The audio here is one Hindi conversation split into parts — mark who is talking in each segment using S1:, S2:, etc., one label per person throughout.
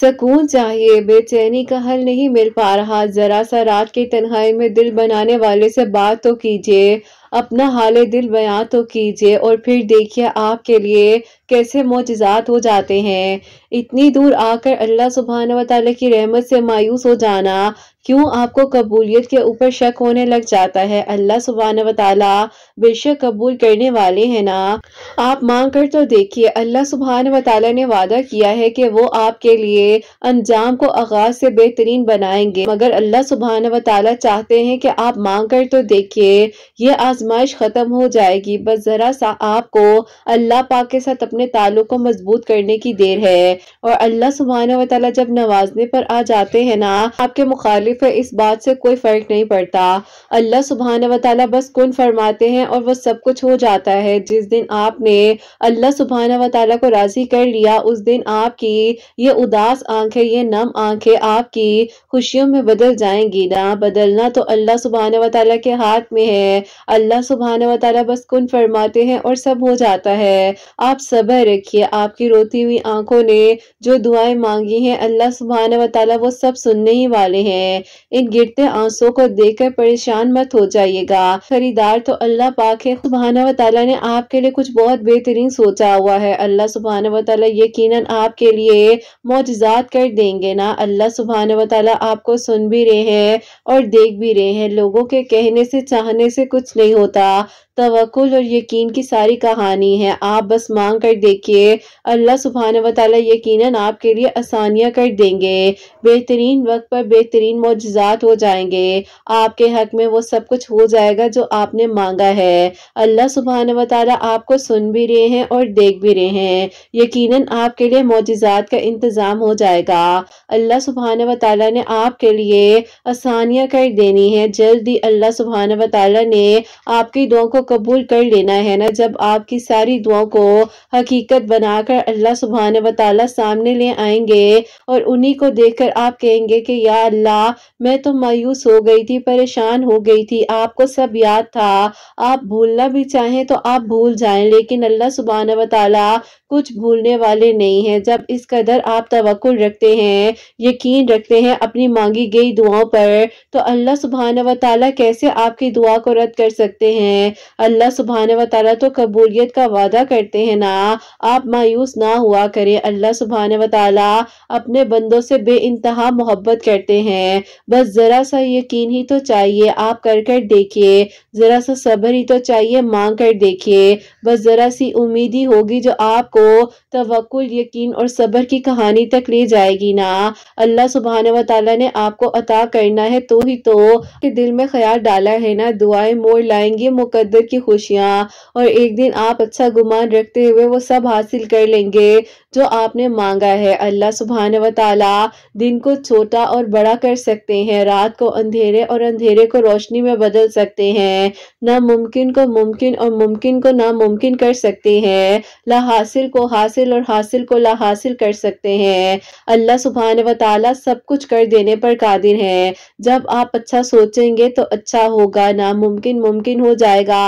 S1: सकून चाहिए बेचैनी का हल नहीं मिल पा रहा जरा सा रात की तन्हाई में दिल बनाने वाले से बात तो कीजिए अपना हाल दिल बयां तो कीजिए और फिर देखिए आपके लिए कैसे मोजात हो जाते हैं इतनी दूर आकर अल्लाह सुबहान वाली की रहमत से मायूस हो जाना क्यों आपको कबूलियत के ऊपर शक होने लग जाता है अल्लाह सुबहान वाली बेशक कबूल करने वाले हैं ना आप मांग कर तो देखिए अल्लाह सुबहान वाली ने वादा किया है कि वो आपके लिए अंजाम को आगाज से बेहतरीन बनाएंगे मगर अल्लाह सुबहान वाली चाहते हैं कि आप मांग कर तो देखिए ये आज आजमाइश ख़त्म हो जाएगी बस ज़रा सा आपको अल्लाह पाक के साथ अपने ताल्लुक को मजबूत करने की देर है और अल्लाह सुबहान व जब नवाजने पर आ जाते हैं ना आपके मुखालिफ है इस बात से कोई फ़र्क नहीं पड़ता अल्लाह सुबहान व बस कन फरमाते हैं और वह सब कुछ हो जाता है जिस दिन आपने अल्लाह सुबहान व को राज़ी कर लिया उस दिन आपकी ये उदास आंखें ये नम आंखें आपकी खुशियों में बदल जाएंगी ना बदलना तो अल्लाह सुबहान व के हाथ में है अल्लाह अल्लाह सुबहान वाली बस कुन फरमाते हैं और सब हो जाता है आप सब्र रखिए आपकी रोती हुई आंखों ने जो दुआएं मांगी हैं अल्लाह सुबहान वाली वो सब सुनने ही वाले हैं इन गिरते आंसुओं को देखकर परेशान मत हो जाइएगा खरीदार तो अल्लाह पाक है सुबहान वाली ने आपके लिए कुछ बहुत बेहतरीन सोचा हुआ है अल्लाह सुबहान वाली यकीन आपके लिए मोजात कर देंगे ना अल्लाह सुबहान वाली आपको सुन भी रहे हैं और देख भी रहे हैं लोगों के कहने से चाहने से कुछ नहीं होता तवक्ल और यकीन की सारी कहानी है आप बस मांग कर देखिए अल्लाह सुबहान वाली यकीन आपके लिए आसानियाँ कर देंगे बेहतरीन वक्त पर बेहतरीन मोजात हो जाएंगे आपके हक में वो सब कुछ हो जाएगा जो आपने मांगा है अल्लाह सुबहान वाली आपको सुन भी रहे हैं और देख भी रहे हैं यकीन आपके लिए मोजात का इंतज़ाम हो जाएगा अल्लाह सुबहान वाली ने आपके लिए आसानियाँ कर देनी है जल्द ही अल्लाह सुबहान वाली ने आपकी दो को कबूल कर लेना है ना जब आपकी सारी दुआओं को हकीकत बनाकर अल्लाह सुबहान व सामने ले आएंगे और उन्हीं को देखकर आप कहेंगे कि या अल्लाह मैं तो मायूस हो गई थी परेशान हो गई थी आपको सब याद था आप भूलना भी चाहें तो आप भूल जाएं लेकिन अल्लाह सुबहान व कुछ भूलने वाले नहीं है जब इस कदर आप तवक्ल रखते हैं यकीन रखते हैं अपनी मांगी गई दुआओं पर तो अल्लाह सुबहान व कैसे आपकी दुआ को रद्द कर सकते हैं अल्लाह सुबहान व ताली तो कबूलियत का वादा करते हैं ना आप मायूस ना हुआ करें अल्लाह सुबहान व ताली अपने बंदों से बे इंतहा मोहब्बत करते हैं बस ज़रा सा यकीन ही तो चाहिए आप कर कर देखिए ज़रा सा सब्र ही तो चाहिए मांग कर देखिए बस ज़रा सी उम्मीद ही होगी जो आपको तवक्ल यकीन और सब्र की कहानी तक ले जाएगी ना अल्लाह सुबहान व ताली ने आपको अता करना है तो ही तो कि दिल में ख्याल डाला है ना दुआएं मोड़ लाएंगे मुकद्दर की खुशियाँ और एक दिन आप अच्छा गुमान रखते हुए वो सब हासिल कर लेंगे जो आपने मांगा है अल्लाह सुबहान व ताला दिन को छोटा और बड़ा कर सकते हैं रात को अंधेरे और अंधेरे को रोशनी में बदल सकते हैं नामुमकिन को मुमकिन और मुमकिन को नामुमकिन कर सकते हैं ला हासिल को हासिल और हासिल को ला हासिल कर सकते हैं अल्लाह सुबहान व ताला सब कुछ कर देने पर कादिर है जब आप अच्छा सोचेंगे तो अच्छा होगा नामुमकिन मुमकिन हो जाएगा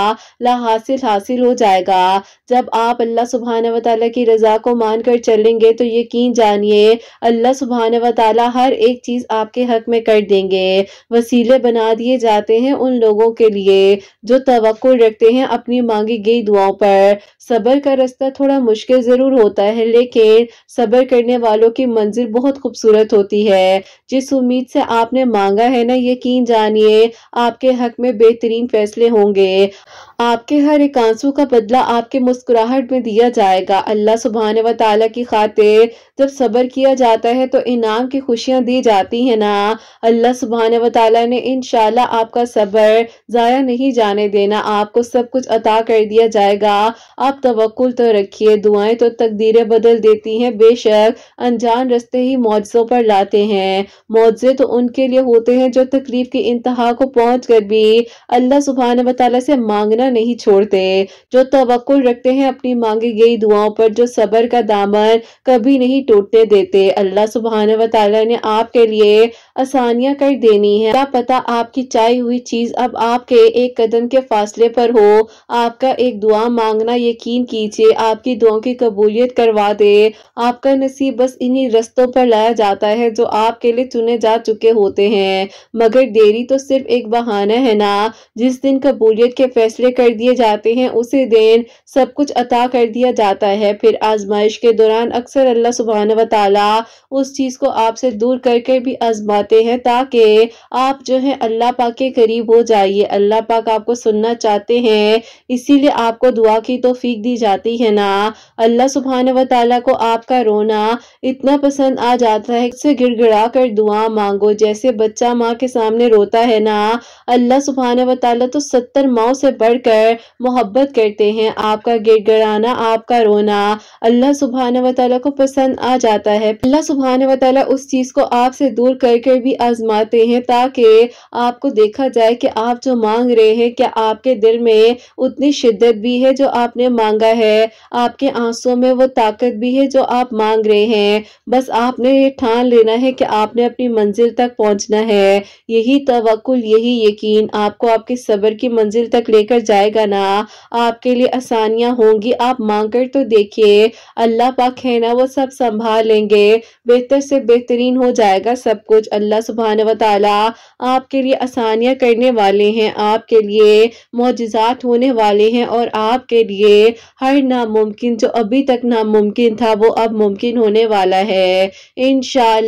S1: ला हासिल हासिल हो जाएगा जब आप अल्लाह सुबहान व ताला की रजा को मानकर लेकर चलेंगे तो यकीन जानिए अल्लाह सुबहान व ताली हर एक चीज़ आपके हक में कर देंगे वसीले बना दिए जाते हैं उन लोगों के लिए जो तो रखते हैं अपनी मांगी गई दुआओं पर सबर का रास्ता थोड़ा मुश्किल ज़रूर होता है लेकिन सबर करने वालों की मंजिल बहुत खूबसूरत होती है जिस उम्मीद से आपने मांगा है ना यकीन जानिए आपके हक में बेहतरीन फैसले होंगे आपके हर एक आंसू का बदला आपके मुस्कुराहट में दिया जाएगा अल्लाह सुबहान व ताली की खातिर जब सबर किया जाता है तो इनाम की खुशियाँ दी जाती हैं ना अल्लाह सुबहान व ताली ने इन आपका सबर ज़ाया नहीं जाने देना आपको सब कुछ अता कर दिया जाएगा आप तवक्ल तो रखिए दुआएं तो तकदीरें बदल देती हैं बेशक अनजान रस्ते ही मुआवजों पर लाते हैं मुआवजे तो उनके लिए होते हैं जो तकलीफ की इंतहा को पहुंच कर भी अल्लाह सुबहान वाली से मांगना नहीं छोड़ते जो तवक्ल रखते हैं अपनी मांगी गई दुआओं पर जो सबर का दामन कभी नहीं टूटने देते अल्लाह सुबहान वाली ने आपके लिए आसानियां कर देनी है क्या पता आपकी चाय हुई चीज अब आपके एक कदम के फासले पर हो आपका एक दुआ मांगना यकीन कीजिए आपकी दुआ की कबूलियत करवा दे आपका नसीब बस इन्हीं रस्तों पर लाया जाता है जो आपके लिए चुने जा चुके होते हैं मगर देरी तो सिर्फ एक बहाना है ना जिस दिन कबूलियत के फैसले कर दिए जाते हैं उसी दिन सब कुछ अता कर दिया जाता है फिर आजमाइश के दौरान अक्सर अल्लाह सुबहान वाली उस चीज को आपसे दूर करके भी आजमा चाहते हैं ताकि आप जो है अल्लाह पाक के करीब हो जाइए अल्लाह पाक आपको सुनना चाहते हैं इसीलिए आपको दुआ की तोफीक दी जाती है ना अल्लाह सुबहान व को आपका रोना इतना पसंद आ जाता है उससे गिड़गिड़ा कर दुआ मांगो जैसे बच्चा माँ के सामने रोता है ना अल्लाह सुबहान व तो सत्तर माओ से बढ़कर मोहब्बत करते हैं आपका गिड़गिड़ाना आपका रोना अल्लाह सुबहान व को पसंद आ जाता है अल्लाह सुबहान व उस चीज़ को आपसे दूर करके फिर भी आजमाते हैं ताकि आपको देखा जाए कि आप जो मांग रहे हैं क्या आपके दिल में उतनी शिद्दत भी है जो आपने मांगा है आपके आंसुओं में वो ताकत भी है जो आप मांग रहे हैं बस आपने ये ठान लेना है कि आपने अपनी मंजिल तक पहुंचना है यही तवक्ल यही यकीन आपको आपके सब्र की मंजिल तक लेकर जाएगा ना आपके लिए आसानियां होंगी आप मांग कर तो देखिए अल्लाह पाक है ना वो सब संभाल लेंगे बेहतर से बेहतरीन हो जाएगा सब कुछ अल्लाह सुबहान वाली आपके लिए आसानियाँ करने वाले हैं आपके लिए मोजात होने वाले हैं और आपके लिए हर नामुमकिन जो अभी तक नामुमकिन था वो अब मुमकिन होने वाला है इन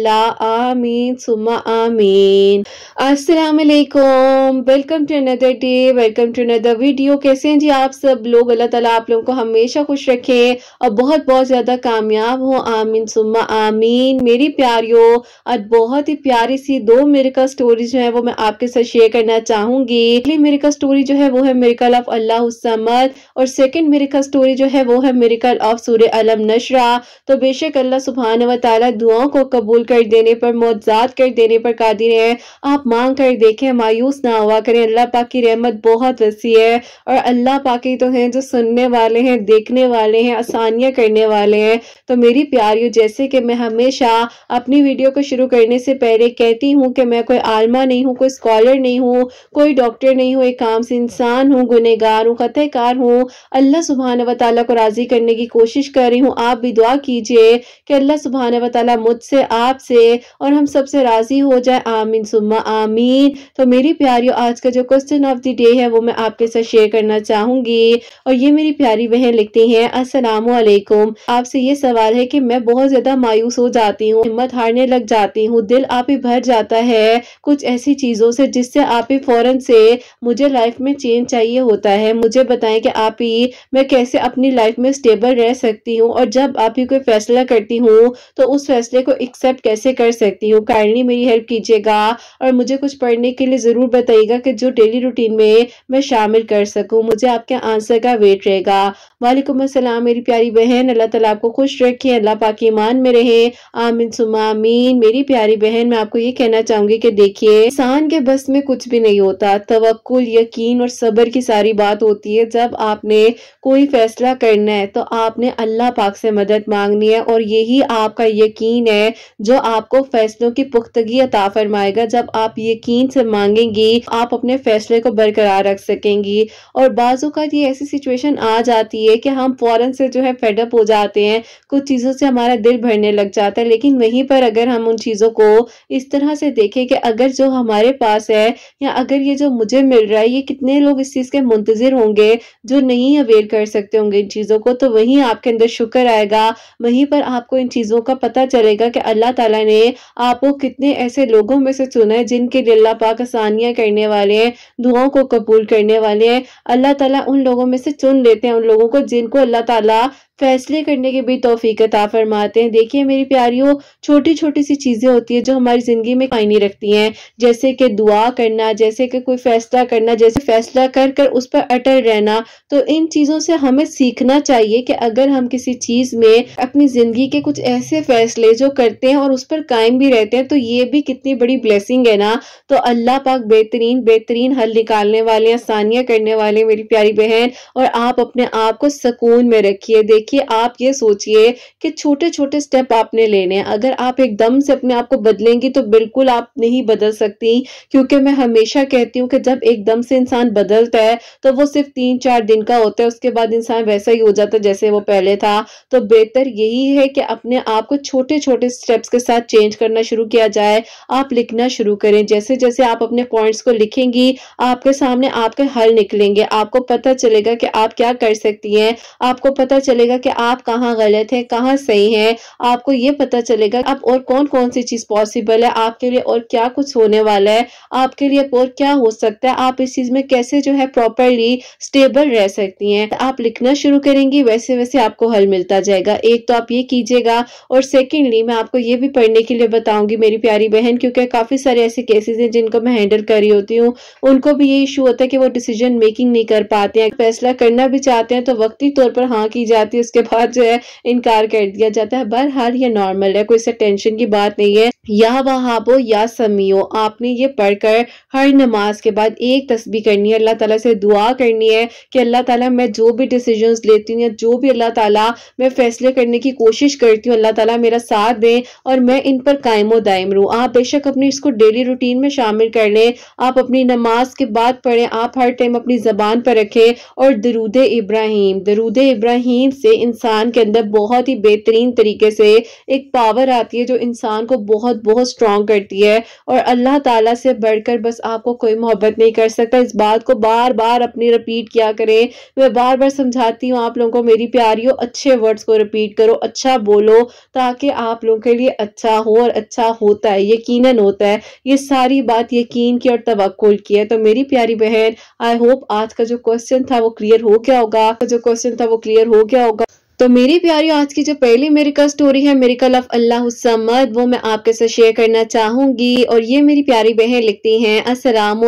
S1: आमीन सुमा आमीन असलकुम welcome to another day welcome to another video कैसे हैं जी आप सब लोग अल्लाह ताला आप लोगों को हमेशा खुश रखे और बहुत बहुत ज़्यादा कामयाब हो आमीन सुमा आमीन मेरी प्यारियों आज बहुत ही प्यार प्यारी सी दो मेरिका स्टोरी जो है वो मैं आपके साथ शेयर करना चाहूंगी पहली मेरिका स्टोरी जो है वो है मेरिकल ऑफ अल्लाह समद और सेकंड मेरिका स्टोरी जो है वो है मेरिकल ऑफ सूर्य अलम नशरा तो बेशक अल्लाह सुबहान व ताली दुआओं को कबूल कर देने पर मोजात कर देने पर कादिर है आप मांग कर देखें मायूस ना हुआ करें अल्लाह पाक की रहमत बहुत वसी है और अल्लाह पाक तो हैं जो सुनने वाले हैं देखने वाले हैं आसानियाँ करने वाले हैं तो मेरी प्यारियों जैसे कि मैं हमेशा अपनी वीडियो को शुरू करने से पहले कहती हूँ कि मैं कोई आलमा नहीं हूँ कोई स्कॉलर नहीं हूँ कोई डॉक्टर नहीं हूँ एक काम से इंसान हूँ गुनहगार हूँ क़तःकार हूँ अल्लाह सुबहान व को राज़ी करने की कोशिश कर रही हूँ आप भी दुआ कीजिए कि अल्लाह सुबहान व मुझसे आपसे और हम सबसे राज़ी हो जाए आमीन सुम्मा आमीन तो मेरी प्यारियों आज का जो क्वेश्चन ऑफ द डे है वो मैं आपके साथ शेयर करना चाहूँगी और ये मेरी प्यारी बहन लिखती हैं अस्सलाम वालेकुम आपसे ये सवाल है कि मैं बहुत ज़्यादा मायूस हो जाती हूँ हिम्मत हारने लग जाती हूँ दिल आप ही भर जाता है कुछ ऐसी चीज़ों से जिससे आप ही फ़ौरन से मुझे लाइफ में चेंज चाहिए होता है मुझे बताएं कि आप ही मैं कैसे अपनी लाइफ में स्टेबल रह सकती हूँ और जब आप ही कोई फ़ैसला करती हूँ तो उस फैसले को एक्सेप्ट कैसे कर सकती हूँ काइंडली मेरी हेल्प कीजिएगा और मुझे कुछ पढ़ने के लिए ज़रूर बताइएगा कि जो डेली रूटीन में मैं शामिल कर सकूँ मुझे आपके आंसर का वेट रहेगा वालेकुम असलम मेरी प्यारी बहन अल्लाह ताला आपको खुश रखें अल्लाह पाकि ईमान में रहें आमिन सुमा आमीन मेरी प्यारी बहन मैं आपको आपको ये कहना चाहूंगी कि देखिए इंसान के बस में कुछ भी नहीं होता तवक्ल यकीन और सब्र की सारी बात होती है जब आपने कोई फैसला करना है तो आपने अल्लाह पाक से मदद मांगनी है और यही आपका यकीन है जो आपको फैसलों की पुख्तगी अता फरमाएगा जब आप यकीन से मांगेंगी आप अपने फैसले को बरकरार रख सकेंगी और का ये ऐसी सिचुएशन आ जाती है कि हम फ़ौरन से जो है फेडअप हो जाते हैं कुछ चीज़ों से हमारा दिल भरने लग जाता है लेकिन वहीं पर अगर हम उन चीज़ों को इस इस तरह से देखें कि अगर जो हमारे पास है या अगर ये जो मुझे मिल रहा है ये कितने लोग इस चीज़ के मुंतजर होंगे जो नहीं अवेल कर सकते होंगे इन चीज़ों को तो वहीं आपके अंदर शुक्र आएगा वहीं पर आपको इन चीज़ों का पता चलेगा कि अल्लाह तला ने आपको कितने ऐसे लोगों में से चुना है जिनके लिए अल्लाह पाक आसानियाँ करने वाले हैं दुआओं को कबूल करने वाले हैं अल्लाह तला उन लोगों में से चुन लेते हैं उन लोगों को जिनको अल्लाह तला फैसले करने के भी तोफ़ीकता फरमाते हैं देखिए मेरी प्यारियों छोटी छोटी सी चीज़ें होती है जो हमारी ज़िंदगी में मायने रखती हैं जैसे कि दुआ करना जैसे कि कोई फ़ैसला करना जैसे फ़ैसला कर कर उस पर अटल रहना तो इन चीज़ों से हमें सीखना चाहिए कि अगर हम किसी चीज़ में अपनी ज़िंदगी के कुछ ऐसे फ़ैसले जो करते हैं और उस पर कायम भी रहते हैं तो ये भी कितनी बड़ी ब्लेसिंग है ना तो अल्लाह पाक बेहतरीन बेहतरीन हल निकालने वाले आसानियाँ करने वाले मेरी प्यारी बहन और आप अपने आप को सुकून में रखिए देखिए देखिए आप ये सोचिए कि छोटे छोटे स्टेप आपने लेने हैं अगर आप एकदम से अपने आप को बदलेंगी तो बिल्कुल आप नहीं बदल सकती क्योंकि मैं हमेशा कहती हूँ कि जब एकदम से इंसान बदलता है तो वो सिर्फ तीन चार दिन का होता है उसके बाद इंसान वैसा ही हो जाता है जैसे वो पहले था तो बेहतर यही है कि अपने आप को छोटे छोटे स्टेप्स के साथ चेंज करना शुरू किया जाए आप लिखना शुरू करें जैसे जैसे आप अपने पॉइंट्स को लिखेंगी आपके सामने आपके हल निकलेंगे आपको पता चलेगा कि आप क्या कर सकती हैं आपको पता चलेगा चलेगा कि आप कहाँ गलत हैं कहाँ सही हैं आपको ये पता चलेगा आप और कौन कौन सी चीज़ पॉसिबल है आपके लिए और क्या कुछ होने वाला है आपके लिए और क्या हो सकता है आप इस चीज़ में कैसे जो है प्रॉपरली स्टेबल रह सकती हैं आप लिखना शुरू करेंगी वैसे वैसे आपको हल मिलता जाएगा एक तो आप ये कीजिएगा और सेकेंडली मैं आपको ये भी पढ़ने के लिए बताऊंगी मेरी प्यारी बहन क्योंकि काफ़ी सारे ऐसे केसेस हैं जिनको मैं हैंडल कर रही होती हूँ उनको भी ये इशू होता है कि वो डिसीजन मेकिंग नहीं कर पाते हैं फैसला करना भी चाहते हैं तो वक्ती तौर पर हाँ की जाती है उसके बाद जो है इनकार कर दिया जाता है बहरहाल ये नॉर्मल है कोई इससे टेंशन की बात नहीं है या वहाबो या समियो आपने ये पढ़कर हर नमाज के बाद एक तस्बी करनी है अल्लाह ताला से दुआ करनी है कि अल्लाह ताला मैं जो भी डिसीजंस लेती हूँ या जो भी अल्लाह ताला मैं फैसले करने की कोशिश करती हूँ अल्लाह ताला मेरा साथ दें और मैं इन पर कायम व दायम रहूँ आप बेशक अपनी इसको डेली रूटीन में शामिल कर लें आप अपनी नमाज के बाद पढ़ें आप हर टाइम अपनी ज़बान पर रखें और दरूद इब्राहिम दरूद इब्राहिम से इंसान के अंदर बहुत ही बेहतरीन तरीके से एक पावर आती है जो इंसान को बहुत मोहब्बत बहुत स्ट्रॉन्ग करती है और अल्लाह ताला से बढ़कर बस आपको कोई मोहब्बत नहीं कर सकता इस बात को बार बार अपनी रिपीट किया करें मैं बार बार समझाती हूँ आप लोगों को मेरी प्यारी हो अच्छे वर्ड्स को रिपीट करो अच्छा बोलो ताकि आप लोगों के लिए अच्छा हो और अच्छा होता है यकीन होता है ये सारी बात यकीन की और तवक्ल की है तो मेरी प्यारी बहन आई होप आज का जो क्वेश्चन था वो क्लियर हो गया होगा जो क्वेश्चन था वो क्लियर हो गया होगा तो मेरी प्यारी आज की जो पहली मेरिकल स्टोरी है मेरिकल ऑफ अल्लाह समद वो मैं आपके साथ शेयर करना चाहूंगी और ये मेरी प्यारी बहन लिखती हैं असलम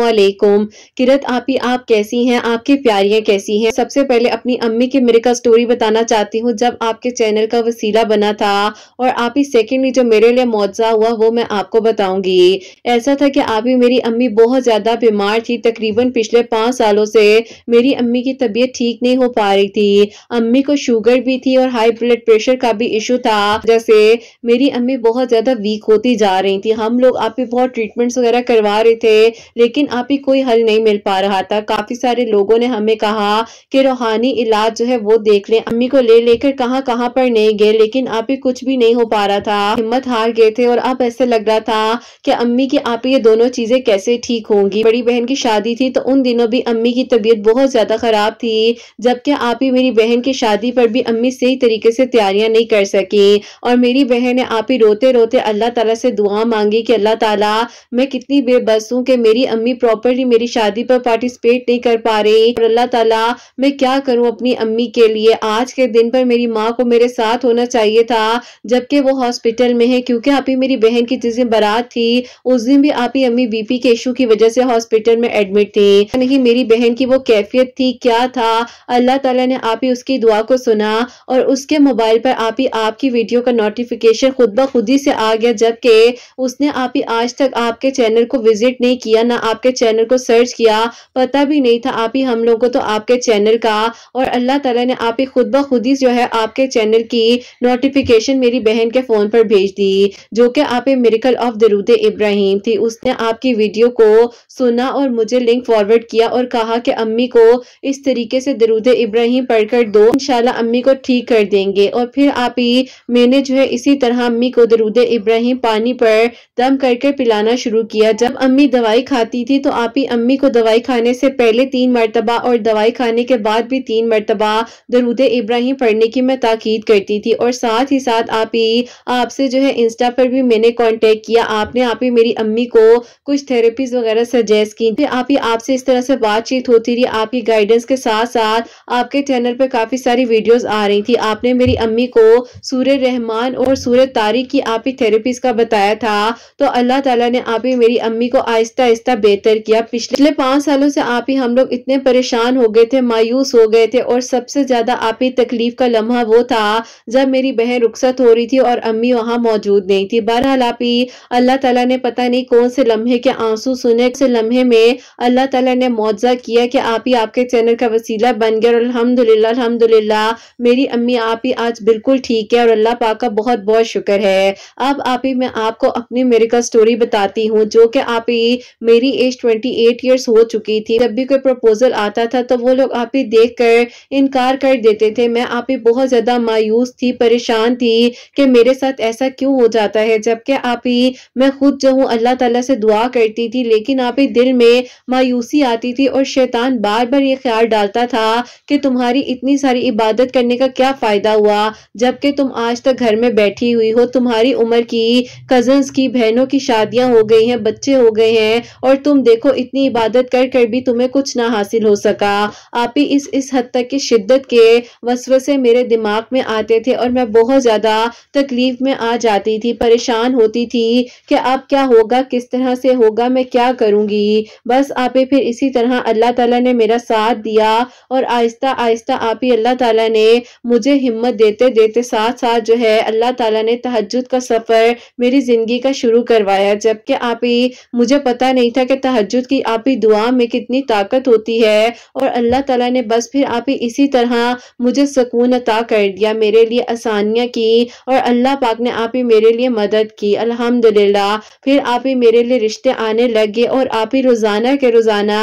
S1: किरत आप ही आप कैसी हैं आपकी प्यारियाँ कैसी हैं सबसे पहले अपनी अम्मी की मेरिकल स्टोरी बताना चाहती हूँ जब आपके चैनल का वसीला बना था और आप ही सेकेंडली जो मेरे लिए मुआवजा हुआ वो मैं आपको बताऊंगी ऐसा था कि आप ही मेरी अम्मी बहुत ज़्यादा बीमार थी तकरीबन पिछले पाँच सालों से मेरी अम्मी की तबीयत ठीक नहीं हो पा रही थी अम्मी को शुगर भी थी और हाई ब्लड प्रेशर का भी इशू था जैसे मेरी अम्मी बहुत ज़्यादा वीक होती जा रही थी हम लोग आप ही बहुत ट्रीटमेंट्स वगैरह करवा रहे थे लेकिन आप ही कोई हल नहीं मिल पा रहा था काफ़ी सारे लोगों ने हमें कहा कि रूहानी इलाज जो है वो देख लें अम्मी को ले लेकर कहाँ कहाँ पर नहीं गए लेकिन आप ही कुछ भी नहीं हो पा रहा था हिम्मत हार गए थे और अब ऐसे लग रहा था कि अम्मी की आप ये दोनों चीज़ें कैसे ठीक होंगी बड़ी बहन की शादी थी तो उन दिनों भी अम्मी की तबीयत बहुत ज़्यादा ख़राब थी जबकि आप ही मेरी बहन की शादी पर भी अम्मी अपनी सही तरीके से तैयारियां नहीं कर सकी और मेरी बहन ने आप ही रोते रोते अल्लाह ताला से दुआ मांगी कि अल्लाह ताला मैं कितनी बेबस हूँ कि मेरी अम्मी प्रॉपरली मेरी शादी पर पार्टिसिपेट नहीं कर पा रही और अल्लाह ताला मैं क्या करूँ अपनी अम्मी के लिए आज के दिन पर मेरी माँ को मेरे साथ होना चाहिए था जबकि वो हॉस्पिटल में है क्योंकि आप ही मेरी बहन की जिस दिन बारात थी उस दिन भी आप ही अम्मी बीपी के इशू की वजह से हॉस्पिटल में एडमिट थी नहीं मेरी बहन की वो कैफियत थी क्या था अल्लाह ताला ने आप ही उसकी दुआ को सुना और उसके मोबाइल पर आप ही आपकी वीडियो का नोटिफिकेशन खुद ब खुद ही से आ गया जबकि उसने आप ही आज तक आपके चैनल को विजिट नहीं किया ना आपके चैनल को सर्च किया पता भी नहीं था आप ही हम लोगों को तो आपके चैनल का और अल्लाह तला ने आप ही खुद ब खुद ही जो है आपके चैनल की नोटिफिकेशन मेरी बहन के फ़ोन पर भेज दी जो कि आप मेरिकल ऑफ दरूद इब्राहिम थी उसने आपकी वीडियो को सुना और मुझे लिंक फॉरवर्ड किया और कहा कि अम्मी को इस तरीके से दरूद इब्राहिम पढ़कर दो इनशाला अम्मी को ठीक कर देंगे और फिर आप ही मैंने जो है इसी तरह अम्मी को दरूद इब्राहिम पानी पर दम करके पिलाना शुरू किया जब अम्मी दवाई खाती थी तो आप ही अम्मी को दवाई खाने से पहले तीन मरतबा और दवाई खाने के बाद भी तीन मरतबा दरूद इब्राहिम पढ़ने की मैं ताकीद करती थी और साथ ही साथ आप ही आपसे जो है इंस्टा पर भी मैंने कॉन्टेक्ट किया आपने आप ही मेरी अम्मी को कुछ थेरेपीज वगैरह सजेस्ट की फिर आप ही आपसे इस तरह से बातचीत होती रही आपकी गाइडेंस के साथ साथ आपके चैनल पर काफी सारी वीडियोज आ रही रही थी आपने मेरी अम्मी को सूर्य रहमान और सूर्य तारीख की आप ही थेरेपीज का बताया था तो अल्लाह ताला ने आप ही मेरी अम्मी को आहिस्ता आहिस्ता बेहतर किया पिछले पांच सालों से आप ही हम लोग इतने परेशान हो गए थे मायूस हो गए थे और सबसे ज्यादा आप ही तकलीफ का लम्हा वो था जब मेरी बहन रुख्सत हो रही थी और अम्मी वहां मौजूद नहीं थी बहरहाल आप ही अल्लाह तला ने पता नहीं कौन से लम्हे के आंसू सुने से लम्हे में अल्लाह तला ने मुआवजा किया कि आप ही आपके चैनल का वसीला बन गया और अलहमदुल्ला अलहमदुल्ला मेरी मेरी अम्मी आप ही आज बिल्कुल ठीक है और अल्लाह पाक का बहुत बहुत शुक्र है अब आप ही मैं आपको अपनी मेरिकल स्टोरी बताती हूँ जो कि आप ही मेरी एज ट्वेंटी एट ईयर्स हो चुकी थी जब भी कोई प्रपोजल आता था तो वो लोग आप ही देख कर इनकार कर देते थे मैं आप ही बहुत ज़्यादा मायूस थी परेशान थी कि मेरे साथ ऐसा क्यों हो जाता है जबकि आप ही मैं खुद जो हूँ अल्लाह तला से दुआ करती थी लेकिन आप ही दिल में मायूसी आती थी और शैतान बार बार ये ख्याल डालता था कि तुम्हारी इतनी सारी इबादत करने का क्या फायदा हुआ जबकि तुम आज तक घर में बैठी हुई हो तुम्हारी उम्र की कजन की बहनों की शादियां हो गई हैं बच्चे हो गए हैं और तुम देखो इतनी इबादत कर कर भी तुम्हें कुछ ना हासिल हो सका आप ही इस इस हद तक की शिद्दत के वसवसे मेरे दिमाग में आते थे और मैं बहुत ज़्यादा तकलीफ में आ जाती थी परेशान होती थी कि अब क्या होगा किस तरह से होगा मैं क्या करूंगी बस आप फिर इसी तरह अल्लाह तला ने मेरा साथ दिया और आहिस्ता आहिस्ता आप ही अल्लाह तला ने मुझे हिम्मत देते देते साथ साथ जो है अल्लाह ताला ने तहजद का सफ़र मेरी ज़िंदगी का शुरू करवाया जबकि आप ही मुझे पता नहीं था कि तहजद की आप ही दुआ में कितनी ताकत होती है और अल्लाह ताला ने बस फिर आप ही इसी तरह मुझे सुकून अता कर दिया मेरे लिए आसानियाँ की और अल्लाह पाक ने आप ही मेरे लिए मदद की अल्हम्दुलिल्लाह फिर आप ही मेरे लिए रिश्ते आने लगे और आप ही रोज़ाना के रोज़ाना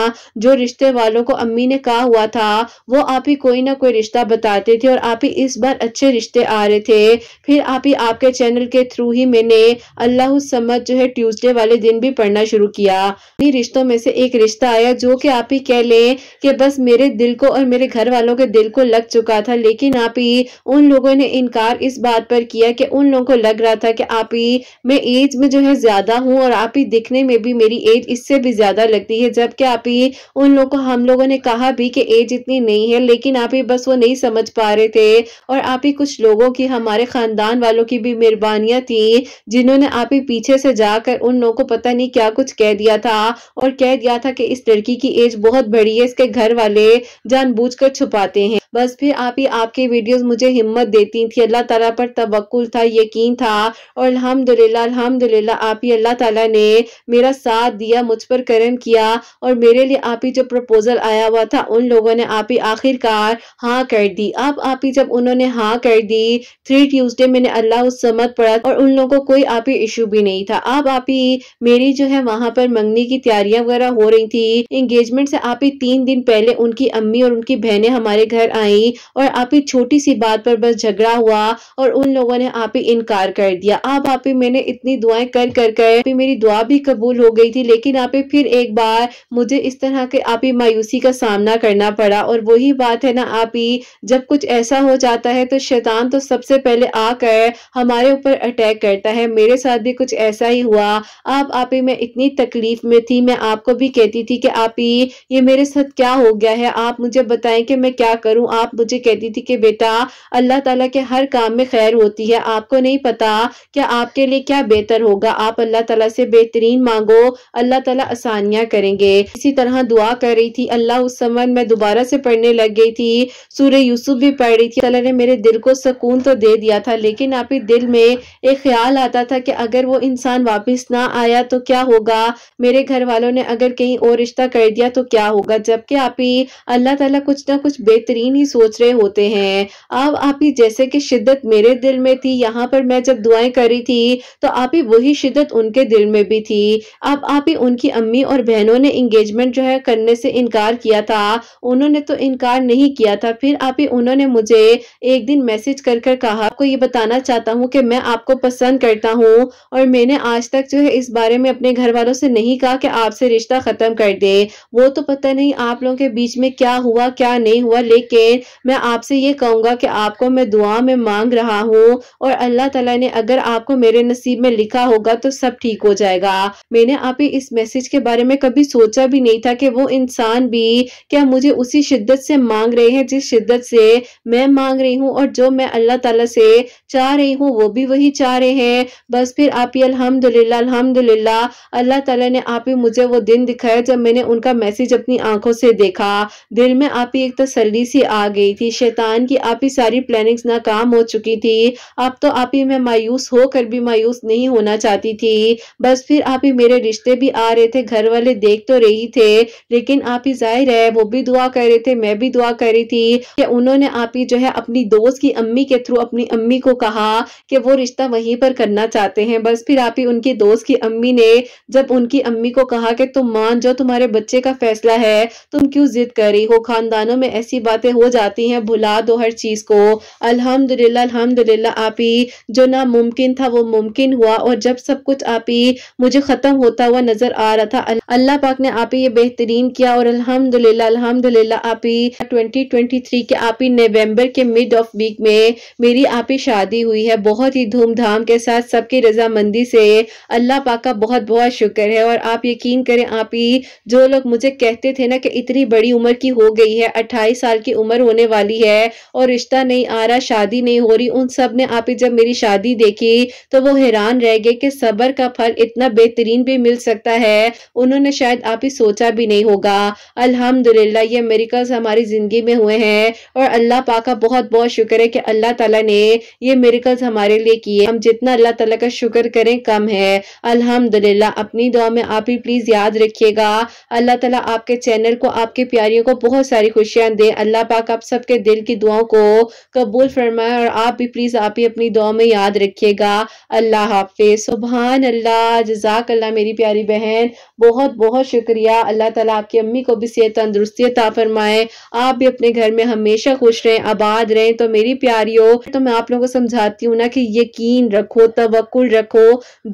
S1: जो रिश्ते वालों को अम्मी ने कहा हुआ था वो आप ही कोई ना कोई रिश्ता बताते थे और आप आप ही इस बार अच्छे रिश्ते आ रहे थे फिर आप ही आपके चैनल के थ्रू ही मैंने अल्लाह सम्मत जो है ट्यूसडे वाले दिन भी पढ़ना शुरू किया रिश्तों में से एक रिश्ता आया जो कि आप ही कह लें कि बस मेरे दिल को और मेरे घर वालों के दिल को लग चुका था लेकिन आप ही उन लोगों ने इनकार इस बात पर किया कि उन लोगों को लग रहा था कि आप ही मैं एज में जो है ज्यादा हूँ और आप ही दिखने में भी मेरी एज इससे भी ज्यादा लगती है जबकि आप ही उन लोगों को हम लोगों ने कहा भी कि एज इतनी नहीं है लेकिन आप ही बस वो नहीं समझ पा रहे थे मिले और आप ही कुछ लोगों की हमारे खानदान वालों की भी मेहरबानियाँ थी जिन्होंने आप ही पीछे से जाकर उन लोगों को पता नहीं क्या कुछ कह दिया था और कह दिया था कि इस लड़की की एज बहुत बड़ी है इसके घर वाले जानबूझकर छुपाते हैं बस फिर आप ही आपके वीडियोस मुझे हिम्मत देती थी अल्लाह ताला पर तवक्ल था यकीन था और अल्हम्दुलिल्लाह अल्हम्दुलिल्लाह आप ही अल्लाह ताला ने मेरा साथ दिया मुझ पर करम किया और मेरे लिए आप ही जो प्रपोजल आया हुआ था उन लोगों ने आप ही आखिरकार हाँ कर दी अब आप ही जब उन्होंने हाँ कर दी थ्री ट्यूजडे मैंने अल्लाह उस समत पढ़ा और उन लोगों को कोई आप ही इशू भी नहीं था अब आप ही मेरी जो है वहां पर मंगनी की तैयारियां वगैरह हो रही थी इंगेजमेंट से आप ही तीन दिन पहले उनकी अम्मी और उनकी बहनें हमारे घर आई आई और आप ही छोटी सी बात पर बस झगड़ा हुआ और उन लोगों ने आप ही इनकार कर दिया अब आप ही मैंने इतनी दुआएं कर कर कर मेरी दुआ भी कबूल हो गई थी लेकिन आप ही फिर एक बार मुझे इस तरह के आप ही मायूसी का सामना करना पड़ा और वही बात है ना आप ही जब कुछ ऐसा हो जाता है तो शैतान तो सबसे पहले आकर हमारे ऊपर अटैक करता है मेरे साथ भी कुछ ऐसा ही हुआ आप आप ही मैं इतनी तकलीफ में थी मैं आपको भी कहती थी कि आप ही ये मेरे साथ क्या हो गया है आप मुझे बताएं कि मैं क्या करूं आप मुझे कहती थी कि बेटा अल्लाह ताला के हर काम में खैर होती है आपको नहीं पता कि आपके लिए क्या बेहतर होगा आप अल्लाह ताला से बेहतरीन मांगो अल्लाह ताला आसानियाँ करेंगे इसी तरह दुआ कर रही थी अल्लाह उस समय मैं दोबारा से पढ़ने लग गई थी सूर्य यूसुफ भी पढ़ रही थी अल्लाह ने मेरे दिल को सुकून तो दे दिया था लेकिन आप ही दिल में एक ख्याल आता था कि अगर वो इंसान वापस ना आया तो क्या होगा मेरे घर वालों ने अगर कहीं और रिश्ता कर दिया तो क्या होगा जबकि आप ही अल्लाह ताला कुछ ना कुछ बेहतरीन ही सोच रहे होते हैं अब आप ही जैसे कि शिद्दत मेरे दिल में थी यहाँ पर मैं जब दुआएं करी थी तो आप ही वही शिद्दत उनके दिल में भी थी अब आप ही उनकी अम्मी और बहनों ने इंगेजमेंट जो है करने से इनकार किया था उन्होंने तो इनकार नहीं किया था फिर आप ही उन्होंने मुझे एक दिन मैसेज कर कर कहा आपको ये बताना चाहता हूँ कि मैं आपको पसंद करता हूँ और मैंने आज तक जो है इस बारे में अपने घर वालों से नहीं कहा कि आपसे रिश्ता खत्म कर दे वो तो पता नहीं आप लोगों के बीच में क्या हुआ क्या नहीं हुआ लेकिन मैं आपसे ये कहूँगा कि आपको मैं दुआ में मांग रहा हूँ और अल्लाह तला ने अगर आपको मेरे नसीब में लिखा होगा तो सब ठीक हो जाएगा मैंने आप ही इस मैसेज के बारे में कभी सोचा भी नहीं था कि वो इंसान भी क्या मुझे उसी शिद्दत से मांग रहे हैं जिस शिद्दत से मैं मांग रही हूँ और जो मैं अल्लाह तला से चाह रही हूँ वो भी वही चाह रहे हैं बस फिर आप ही अल्हम्दुलिल्लाह अल्हम्दुलिल्लाह अल्लाह तला ने आप ही मुझे वो दिन दिखाया जब मैंने उनका मैसेज अपनी आंखों से देखा दिल में आप ही एक तसली सी आ आ गई थी शैतान की आपकी सारी प्लानिंग्स नाकाम हो चुकी थी अब तो आप ही मैं मायूस होकर भी मायूस नहीं होना चाहती थी बस फिर आप ही मेरे रिश्ते भी आ रहे थे घर वाले देख तो रही थे लेकिन आप ही जाहिर है वो भी दुआ कर रहे थे मैं भी दुआ कर रही थी कि उन्होंने आप ही जो है अपनी दोस्त की अम्मी के थ्रू अपनी अम्मी को कहा कि वो रिश्ता वहीं पर करना चाहते हैं बस फिर आप ही उनकी दोस्त की अम्मी ने जब उनकी अम्मी को कहा कि तुम मान जो तुम्हारे बच्चे का फैसला है तुम क्यों जिद कर रही हो खानदानों में ऐसी बातें हो जाती हैं भुला दो हर चीज़ को अल्हम्दुलिल्लाह अल्हम्दुलिल्लाह आप ही जो मुमकिन था वो मुमकिन हुआ और जब सब कुछ आप ही मुझे ख़त्म होता हुआ नज़र आ रहा था अल्लाह पाक ने आप ही ये बेहतरीन किया और अल्हम्दुलिल्लाह अल्हम्दुलिल्लाह आप ही 2023 के आप ही नवम्बर के मिड ऑफ वीक में मेरी आप ही शादी हुई है बहुत ही धूमधाम के साथ सबकी रजामंदी से अल्लाह पाक का बहुत बहुत शुक्र है और आप यकीन करें आप ही जो लोग मुझे कहते थे ना कि इतनी बड़ी उम्र की हो गई है अट्ठाईस साल की उम्र उम्र होने वाली है और रिश्ता नहीं आ रहा शादी नहीं हो रही उन सब ने आप जब मेरी शादी देखी तो वो हैरान रह गए कि सबर का फल इतना बेहतरीन भी मिल सकता है उन्होंने शायद आप ही सोचा भी नहीं होगा अल्हम्दुलिल्लाह ये मेरिकल्स हमारी ज़िंदगी में हुए हैं और अल्लाह पाक का बहुत बहुत शुक्र है कि अल्लाह तला ने ये मेरिकल्स हमारे लिए किए हम जितना अल्लाह तला का शुक्र करें कम है अल्हम्दुलिल्लाह अपनी दुआ में आप ही प्लीज़ याद रखिएगा अल्लाह तला आपके चैनल को आपके प्यारियों को बहुत सारी खुशियां दे अल्लाह पाक पाक आप सबके दिल की दुआओं को कबूल फरमाए और आप भी प्लीज़ आप ही अपनी दुआ में याद रखिएगा अल्लाह हाफि सुबहान अल्लाह जजाक अल्लाह मेरी प्यारी बहन बहुत बहुत शुक्रिया अल्लाह ताला आपकी अम्मी को भी सेहत तंदरुस्ती ता फरमाए आप भी अपने घर में हमेशा खुश रहें आबाद रहें तो मेरी प्यारी हो तो मैं आप लोगों को समझाती हूँ ना कि यकीन रखो तवक्ल रखो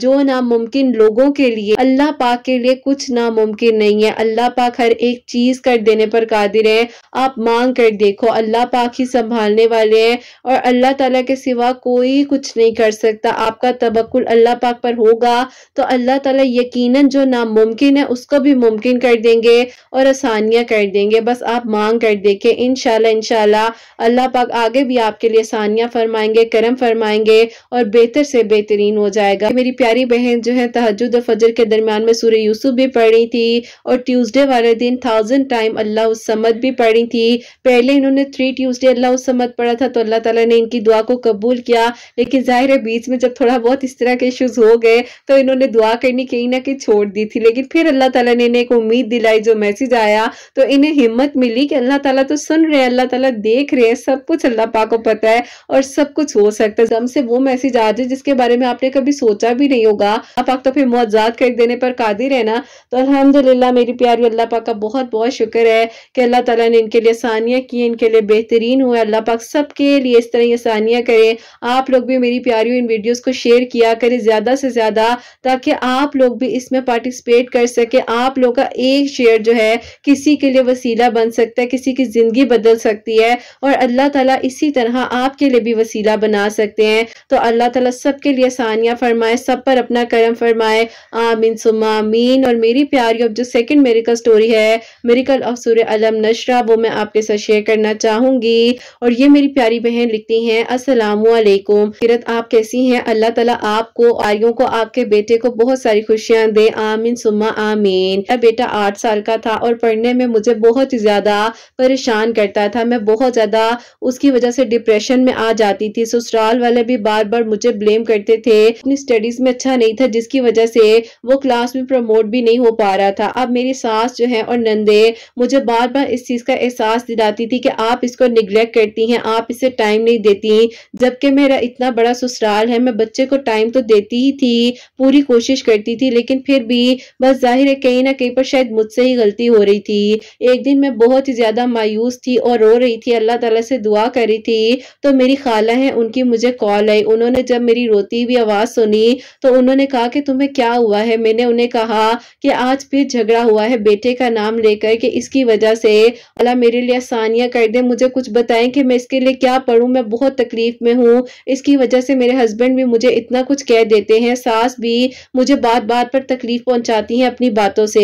S1: जो नामुमकिन लोगों के लिए अल्लाह पाक के लिए कुछ नामुमकिन नहीं है अल्लाह पाक हर एक चीज कर देने पर कादिर है आप मांग कर देखो अल्लाह पाक ही संभालने वाले हैं और अल्लाह ताला के सिवा कोई कुछ नहीं कर सकता आपका तबक्ल अल्लाह पाक पर होगा तो अल्लाह ताला यकीनन जो नामुमकिन है उसको भी मुमकिन कर देंगे और आसानियाँ कर देंगे बस आप मांग कर देखें इन शाला अल्लाह पाक आगे भी आपके लिए आसानियाँ फरमाएंगे करम फरमाएंगे और बेहतर से बेहतरीन हो जाएगा मेरी प्यारी बहन जो है तहजद और फजर के दरमियान में सूर्य यूसुफ भी पढ़ी थी और ट्यूजडे वाले दिन थाउजेंड टाइम अल्लाह समद भी पढ़ी थी पहले पहले इन्होंने थ्री ट्यूजडे अल्लाह उस समत पढ़ा था तो अल्लाह ताला ने इनकी दुआ को कबूल किया लेकिन जाहिर है बीच में जब थोड़ा बहुत इस तरह के इशूज़ हो गए तो इन्होंने दुआ करनी कहीं ना कहीं छोड़ दी थी लेकिन फिर अल्लाह तला ने इन्हें एक उम्मीद दिलाई जो मैसेज आया तो इन्हें हिम्मत मिली कि अल्लाह तला तो सुन रहे हैं अल्लाह तला देख रहे हैं सब कुछ अल्लाह पा को पता है और सब कुछ हो सकता है जम से वो मैसेज आ जाए जिसके बारे में आपने कभी सोचा भी नहीं होगा आप तो फिर मुआवजात कर देने पर कादिर है ना तो अलहमदुल्ला मेरी प्यारी अल्लाह पा का बहुत बहुत शुक्र है कि अल्लाह तला ने इनके लिए आसानियाँ की ये इनके लिए बेहतरीन हूँ अल्लाह पाक सब के लिए इस तरह आसानियाँ करें आप लोग भी मेरी प्यारी इन वीडियोज़ को शेयर किया करें ज़्यादा से ज़्यादा ताकि आप लोग भी इसमें पार्टिसिपेट कर सकें आप लोग का एक शेयर जो है किसी के लिए वसीला बन सकता है किसी की ज़िंदगी बदल सकती है और अल्लाह ताला इसी तरह आपके लिए भी वसीला बना सकते हैं तो अल्लाह ताला सबके लिए आसानियाँ फरमाए सब पर अपना करम फरमाए आमीन सुमा आमीन और मेरी प्यारी अब जो सेकेंड मेरिकल स्टोरी है मेरिकल ऑफ सूर्य अलम नशरा वो मैं आपके साथ शेयर करना चाहूंगी और ये मेरी प्यारी बहन लिखती हैं अस्सलाम वालेकुम किरत आप कैसी हैं अल्लाह ताला आपको आर्यों को आपके बेटे को बहुत सारी खुशियां दे आमीन सुमा आमीन मेरा बेटा आठ साल का था और पढ़ने में मुझे बहुत ज्यादा परेशान करता था मैं बहुत ज्यादा उसकी वजह से डिप्रेशन में आ जाती थी ससुराल वाले भी बार बार मुझे ब्लेम करते थे अपनी स्टडीज में अच्छा नहीं था जिसकी वजह से वो क्लास में प्रमोट भी नहीं हो पा रहा था अब मेरी सास जो है और नंदे मुझे बार बार इस चीज का एहसास दिलाती थी थी कि आप इसको निग्लेक्ट करती हैं आप इसे टाइम नहीं देती जबकि मेरा इतना बड़ा ससुराल है मैं बच्चे को टाइम तो देती ही थी पूरी कोशिश करती थी लेकिन फिर भी बस जाहिर है कहीं ना कहीं पर शायद मुझसे ही गलती हो रही थी एक दिन मैं बहुत ही ज़्यादा मायूस थी और रो रही थी अल्लाह तला से दुआ कर रही थी तो मेरी खाला है उनकी मुझे कॉल आई उन्होंने जब मेरी रोती हुई आवाज़ सुनी तो उन्होंने कहा कि तुम्हें क्या हुआ है मैंने उन्हें कहा कि आज फिर झगड़ा हुआ है बेटे का नाम लेकर के इसकी वजह से अल्लाह मेरे लिए आसानी रवैया कर दें मुझे कुछ बताएं कि मैं इसके लिए क्या पढ़ूं मैं बहुत तकलीफ़ में हूं इसकी वजह से मेरे हस्बैंड भी मुझे इतना कुछ कह देते हैं सास भी मुझे बात बात पर तकलीफ़ पहुंचाती हैं अपनी बातों से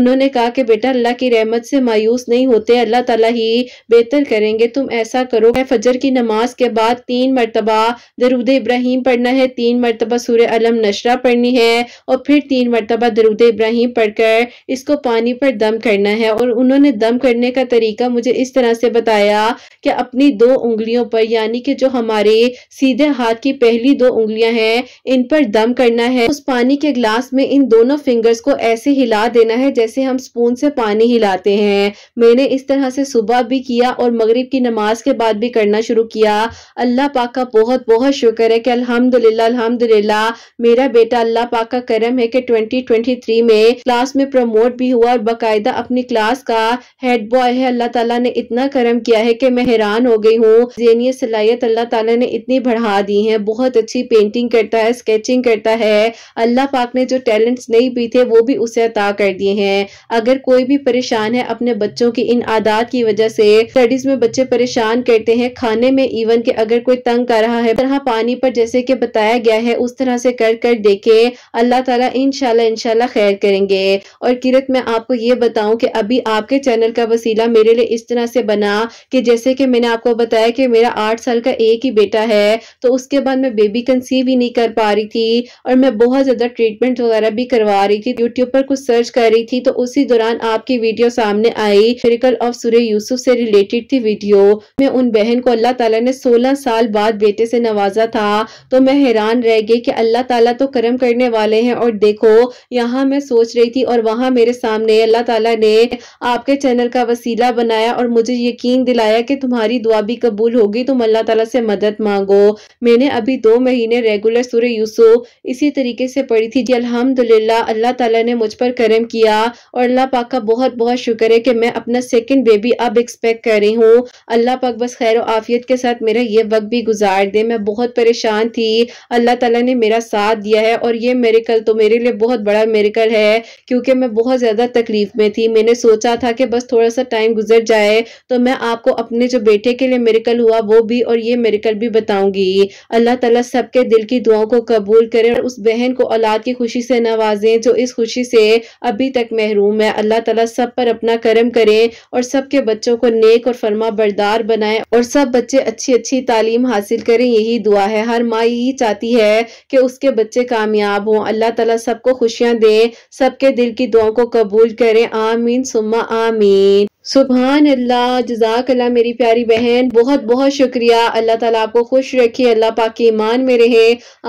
S1: उन्होंने कहा कि बेटा अल्लाह की रहमत से मायूस नहीं होते अल्लाह तला ही बेहतर करेंगे तुम ऐसा करो मैं फजर की नमाज के बाद तीन मरतबा दरुद इब्राहिम पढ़ना है तीन मरतबा सूर अलम नशरा पढ़नी है और फिर तीन मरतबा दरुद इब्राहिम पढ़कर इसको पानी पर दम करना है और उन्होंने दम करने का तरीका मुझे इस तरह तरह से बताया कि अपनी दो उंगलियों पर यानी कि जो हमारे सीधे हाथ की पहली दो उंगलियां हैं इन पर दम करना है उस पानी के ग्लास में इन दोनों फिंगर्स को ऐसे हिला देना है जैसे हम स्पून से पानी हिलाते हैं मैंने इस तरह से सुबह भी किया और मगरिब की नमाज के बाद भी करना शुरू किया अल्लाह पाक का बहुत बहुत शुक्र है कि अल्हम्दुलिल्लाह अल्हम्दुलिल्लाह मेरा बेटा अल्लाह पाक का करम है कि 2023 में क्लास में प्रमोट भी हुआ और बाकायदा अपनी क्लास का हेड बॉय है अल्लाह ताला ने इतना इतना करम किया है कि मैं हैरान हो गई हूँ जहनी सलाहियत अल्लाह ताला ने इतनी बढ़ा दी है बहुत अच्छी पेंटिंग करता है स्केचिंग करता है अल्लाह पाक ने जो टैलेंट्स नहीं भी थे वो भी उसे अता कर दिए हैं अगर कोई भी परेशान है अपने बच्चों की इन आदात की वजह से स्टडीज में बच्चे परेशान करते हैं खाने में इवन के अगर कोई तंग कर रहा है तरह पानी पर जैसे कि बताया गया है उस तरह से कर कर देखे अल्लाह तला इनशाला इनशाला खैर करेंगे और किरत मैं आपको ये बताऊँ की अभी आपके चैनल का वसीला मेरे लिए इस तरह से बना कि जैसे कि मैंने आपको बताया कि मेरा आठ साल का एक ही बेटा है तो उसके बाद मैं बेबी कंसीव ही नहीं कर पा रही थी और मैं बहुत ज़्यादा ट्रीटमेंट वगैरह भी करवा रही थी यूट्यूब पर कुछ सर्च कर रही थी तो उसी दौरान आपकी वीडियो सामने आई मेरिकल ऑफ सूर्य यूसुफ से रिलेटेड थी वीडियो में उन बहन को अल्लाह तला ने सोलह साल बाद बेटे से नवाजा था तो मैं हैरान रह गई कि अल्लाह तला तो कर्म करने वाले हैं और देखो यहाँ मैं सोच रही थी और वहाँ मेरे सामने अल्लाह तला ने आपके चैनल का वसीला बनाया और मुझे यकीन दिलाया कि तुम्हारी दुआ भी कबूल होगी तुम अल्लाह ताला से मदद मांगो मैंने अभी दो महीने रेगुलर सूर्य यूसुफ इसी तरीके से पढ़ी थी जी अलहमदिल्ला अल्लाह ताला ने मुझ पर करम किया और अल्लाह पाक का बहुत बहुत शुक्र है कि मैं अपना सेकेंड बेबी अब एक्सपेक्ट कर रही हूँ अल्लाह पाक बस खैर आफियत के साथ मेरा ये वक्त भी गुजार दे मैं बहुत परेशान थी अल्लाह ताला ने मेरा साथ दिया है और ये मेरिकल तो मेरे लिए बहुत बड़ा मेरिकल है क्योंकि मैं बहुत ज़्यादा तकलीफ में थी मैंने सोचा था कि बस थोड़ा सा टाइम गुजर जाए तो तो मैं आपको अपने जो बेटे के लिए मेरिकल हुआ वो भी और ये मेरिकल भी बताऊंगी अल्लाह तला सबके दिल की दुआओं को कबूल करे और उस बहन को औलाद की खुशी से नवाजें जो इस खुशी से अभी तक महरूम है अल्लाह तला सब पर अपना करम करें और सबके बच्चों को नेक और फर्मा बरदार बनाए और सब बच्चे अच्छी अच्छी तालीम हासिल करें यही दुआ है हर माँ यही चाहती है कि उसके बच्चे कामयाब हों अल्लाह तला सबको खुशियाँ दें सबके दिल की दुआओं को कबूल करें आमीन सुम्मा आमीन सुबहान अल्लाह जजाक अल्लाह मेरी प्यारी बहन बहुत बहुत शुक्रिया अल्लाह ताला आपको खुश रखे अल्लाह पाक के ईमान में रहे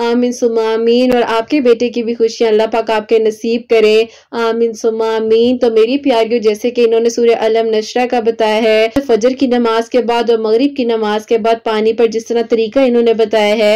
S1: आमिन सुमामीन और आपके बेटे की भी खुशियाँ अल्लाह पाक आपके नसीब करे आमिन सुमामीन तो मेरी प्यारियों जैसे कि इन्होंने सूर्य अलम नशरा का बताया है फजर की नमाज के बाद और मगरब की नमाज के बाद पानी पर जिस तरह तरीका इन्होंने बताया है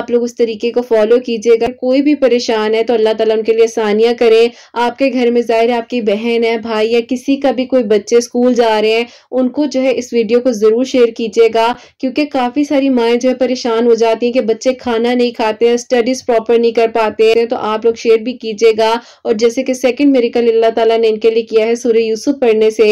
S1: आप लोग उस तरीके को फॉलो कीजिएगा कोई भी परेशान है तो अल्लाह तला उनके लिए आसानियाँ करे आपके घर में ज़ाहिर आपकी बहन है भाई या किसी का भी कोई बच्चे स्कूल स्कूल जा रहे हैं उनको जो है इस वीडियो को ज़रूर शेयर कीजिएगा क्योंकि काफ़ी सारी माए जो है परेशान हो जाती हैं कि बच्चे खाना नहीं खाते हैं स्टडीज़ प्रॉपर नहीं कर पाते हैं तो आप लोग शेयर भी कीजिएगा और जैसे कि सेकेंड मेरिकल अल्लाह तला ने इनके लिए किया है सूर्य यूसुफ पढ़ने से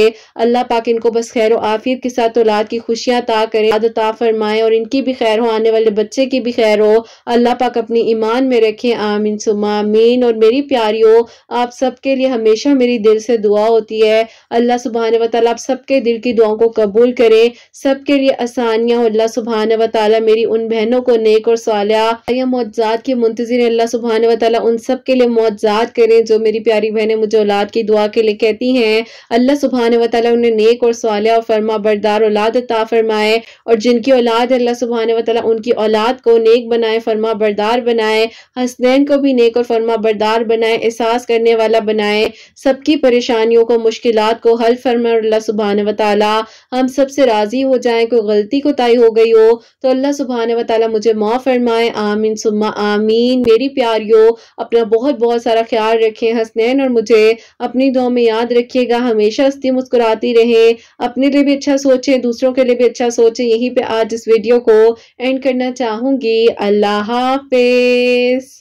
S1: अल्लाह पाक इनको बस खैर आफियत के साथ औलाद की खुशियां ता करें आदता फरमाए और इनकी भी खैर हो आने वाले बच्चे की भी खैर हो अल्लाह पाक अपनी ईमान में रखें आमिन सुमा और मेरी प्यारियों आप सबके लिए हमेशा मेरी दिल से दुआ होती है अल्लाह ने वत ताला आप सबके दिल की दुआओं को कबूल करें सबके लिए आसानियाँ अल्लाह सुबहान व मेरी उन बहनों को नेक और सालिया मुआजात के मुंतजर अल्लाह सुबहान व उन सब के लिए मुआजात करें जो मेरी प्यारी बहनें मुझे औलाद की दुआ के लिए कहती हैं अल्लाह सुबहान व उन्हें नेक और सालिया और फरमा बरदार औलाद अता फरमाए और जिनकी औलाद है अल्लाह सुबहान व उनकी औलाद को नेक बनाए फरमा बरदार बनाए हसनैन को भी नेक और फरमा बरदार बनाए एहसास करने वाला बनाए सबकी परेशानियों को मुश्किल को हल फरमा अल्लाह सुबहान वाली हम सबसे राज़ी हो जाए कोई गलती कोताही हो गई हो तो अल्लाह सुबहान वाली मुझे माफ़ फरमाए आमीन सुम्मा आमीन मेरी प्यारियों अपना बहुत बहुत सारा ख्याल रखें हसनैन और मुझे अपनी दुआ में याद रखिएगा हमेशा हस्ती मुस्कुराती रहे अपने लिए भी अच्छा सोचें दूसरों के लिए भी अच्छा सोचें यहीं पर आज इस वीडियो को एंड करना चाहूँगी अल्लाह हाफिज़